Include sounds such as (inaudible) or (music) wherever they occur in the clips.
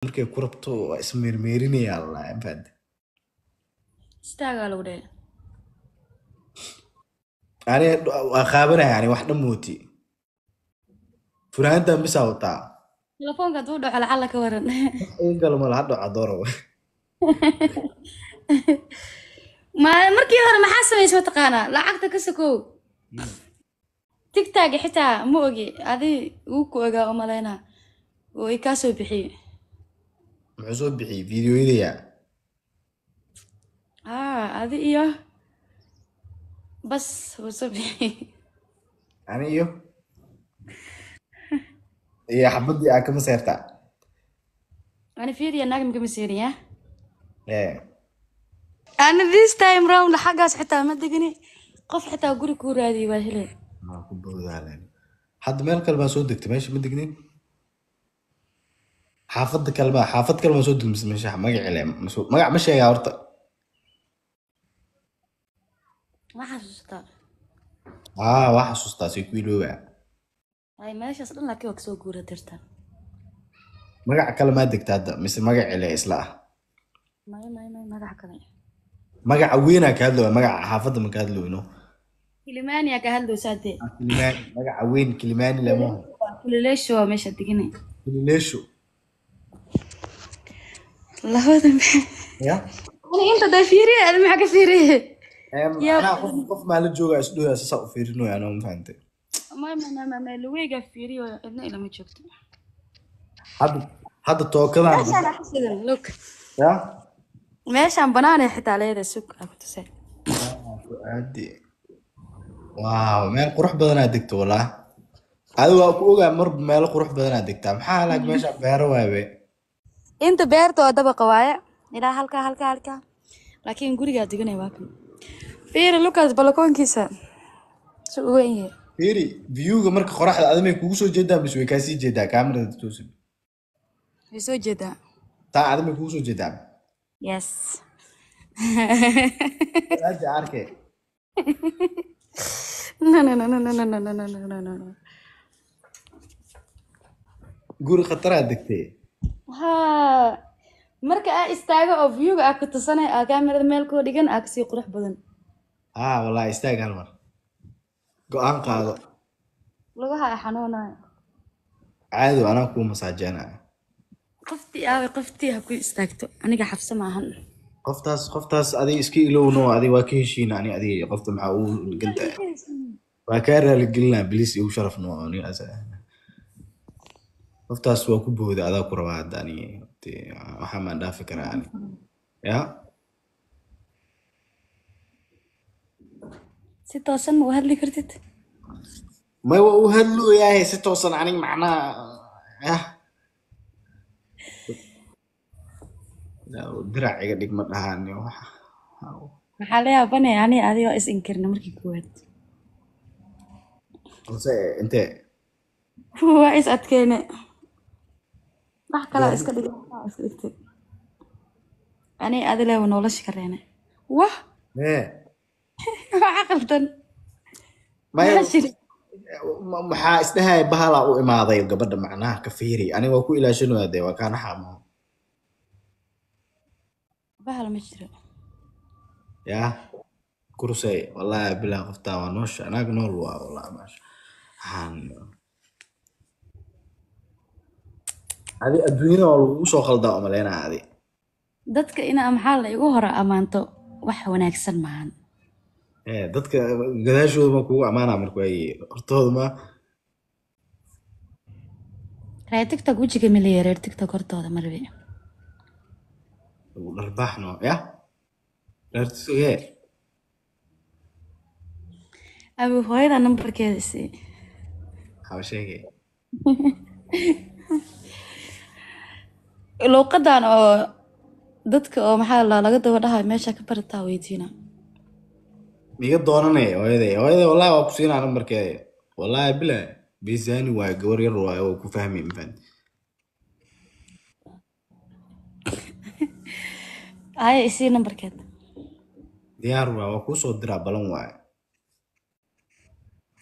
markay ku rabto waa ismeermeerinayaa qaabanaya ani wax dhammooti furaantan bisaa wataa markii hore maxaa samaysa mataqaanaa lacagta ka sokow hmm. tigtagi xitaa ma ogi adi wuu ku ogaa umalaynaa oo i kaa soo bixiyo muxuu soo bixiyey videoyadeyaa ah, adi iyo bas wuu soo bixiyey ani iyo iyo xabadii aa kama seertaa ani fiiriya naagim kama seerin ya ani this time round xaggaas xitaa ma degni qof xitaa guri kuu raadiyey waa hele hadda meel kale baa soo degtay meesha ma degnin xaafada kalba xaafad kalba soo dumisa meesha magacile magac ma sheegaa horta waa xasuustaa see ku ilooba magac kale maa degta hadda mise magacile isla ah magac kale magaca weynaa ka hadlooya magaca xaafadda ma ka magaca weyn kilimani lamaho labada maaa ka fiiriye qof waa ku ogaa marba meelo qurux badanaad degtaa maxaa halaag meeshaan beero waabe inta beerta oo dabaqa waaye ilaa halka halkaa halkaa laakiin gurigaa deganay waa kan fiiri lukas balakoonkiisa si u weyn yahay fiiri viyuga marka qoraxda adamay kugu soo jeedaa mise way kaa jeedaa kaamarada toosan way soo jeedaa taa adamay kugu soo jeedaa yes aada arkee guri khataraa degtee marka aa istaago oo viewga aa ku tusana aa kamerada meel kuu dhigan aa kasii qurux badan a wallahi istaag hal mar go-aan qaado lugaha a xanuunayo caadow anaa kuu masaajeynaya qoftii aaway qoftii ha ku istaagto aniga xabse maahan qoftaas qoftaas adig iska ilowno adig waa ka heshiina ani adiga qofta maxaa ugu ganta waa kaa raaligelinaa bilis igu sharaf noo qoftaas waa ku booda adaa ku rabaa hadda ani waxaa maan dhaafi karaa anig ya si toosan ma u hadli kartid ma waa u hadlooyaahe si toosan anig macnaha yah dirac iga dhig ma dhahaan maxaa la yaabane ani adigoo is inkirna markii koowaad intee (laughs) waa is adkeene Ah, (laughs) wax kalaa iska dhig ani adileewa nolosha ka reene wah caqaldan maxaa isdhahaya bahala u imaaday gabadha macnaha ka fiiri ani waa ku ilaashanaa dee waa kaana xaamo bahal ma jiro yaa kursay wallaahi bilaa qoftaa waa noosha anaaga nool waa wallaahi maasha adi adduunyada waa lagugu soo khaldaa umaleynaa adi dadka inaa ah maxaa la igu hora ammaanto wax wanaagsan maahan eh, dadka gadaashooda ma kugu ammaanaa marka waaye hortooda ma ray wejiga mila yareer tictok hortooda marbe dharbaaxno yah dhaartisoge eh. abi hooyada nambarkeeda isii haba sheege (laughs) luuqadan oo dadka oo maxaa la laga daba dhahay meesha ka barataa weydiina miga doonanay hooyaday hooyaday wallahi waa kusiinaa nambarkeeda wallahi bila bizani waa gabar yar waayo oo ku fahmi mafahant (laughs) haya isii nambarkeed diyaar waa waa kuusoo diraa balan waayo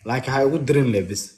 laakiin ha ugu dirin lebis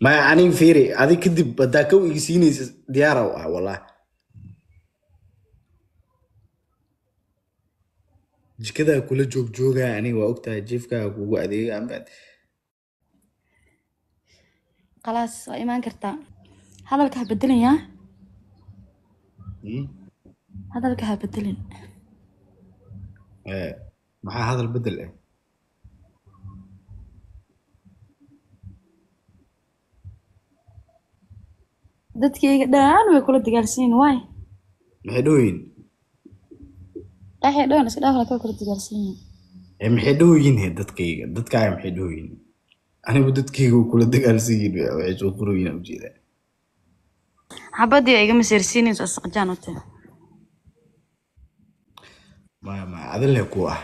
maya anin fiiri adi kadib haddaa kow igisiinaysa diyaara u ah wallaah jikadaa kula joogjooga aniga waa ogtahay jiefkaa kugu adeega khalaas waa imaan kartaa hadalka ha bedelin yaa hmm? hadalka ha bedelin eh, maxaa hadal bedel ah eh? dadkayga dhaan way kula dagaalsanyiin waay maxay dhohoyin dhaxay dhoon kula dagaalsanyiin maxay dhohoyin he dadkayga dadkaaga maxay dhohoyin anigu dadkayga u kula dagaalsanyiin waxay soo qurooyin u jeedaa xabadii ay iga masiirsiinayso asaqjaan u tee maya maya adile ku ah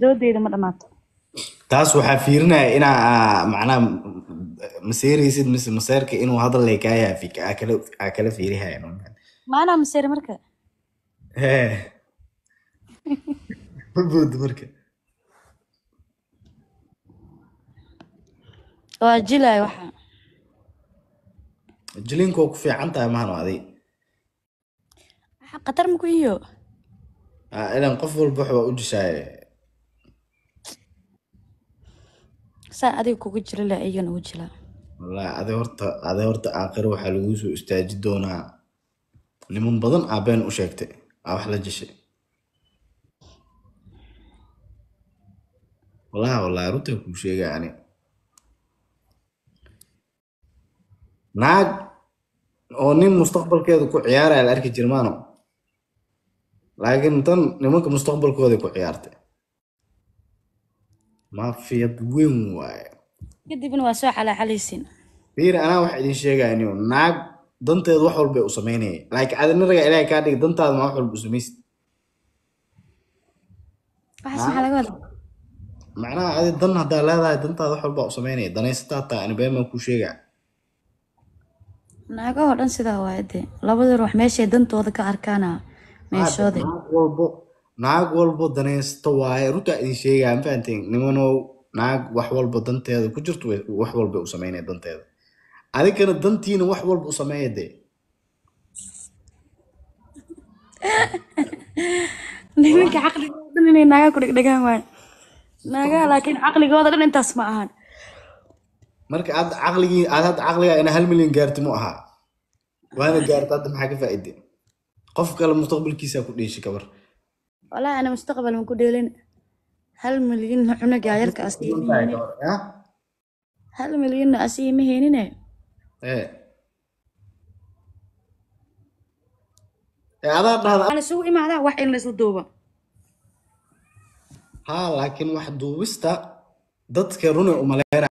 doodeyda ma dhammaato taas waxaa fiirinaya inaa macnaha maseereysid mise maseerka inuu hadallay kaayaafi aakala aakala fiirihaya maanaa maseer marka hee mabood marka waa jilay waxa jilinkoo ku fiican tahay mahano adi qatar maku iyo ilan qof walba waxbaa u jishaaye saa adiga kugu jiri la iyagan ugu jila wallaahi horta ade waxaa laguu soo istaaji doonaa niman badan aa been u sheegtay aa wax la jashay wallahi wallahi runtaa kuu sheega ani naag oo nin mustaqbalkeeda ku ciyaaraya la arki jirmaano laakiin tan nimanka mustaqbalkooday ku ciyaartay maafiyad weyn waaye kadibna waa soo xalaaxalaysin fiir anaa wax idin sheegaaniyo naag danteedu wax walbay u samaynaya laakiin adinaraga ilaahay kaa dhigay dantaada ma wax walba u samaysid macnaha adi dan haddaa leedahay dantaada wax walbaa u samaynaya danaysataa taa kuu sheegaa naagahoo dhan sidaa waayadee labadan ruux meeshay dantooda ka arkaana meeshooda naag walba daneysto waaye runtaa idin sheegaya ma nimanow naag wax walba danteeda ku jirto wax walba u sameynaya danteeda adinkana dantiina wax walba u sameeya dee nimanka caqligooda dhan inay naagaa ku dhegdhegaan waayo naagaa laakiin caqligooda dhan intaas ma ahan marka aad caqligii aad hadda caqligaa inaa hal milyan gaarti mu ahaa waana gaarta hadda maxaa ka faa'iide qof kale mustaqbalkiisaa ku dheeshi kabar walahi ana mustaqbal ma ku dheelin hal milyanna cunugaa yarka hal milyanna asiima heenine eh? isugu eh. eh, imaadaa wax ha laakiin wax duubista dadka runa umaleynaa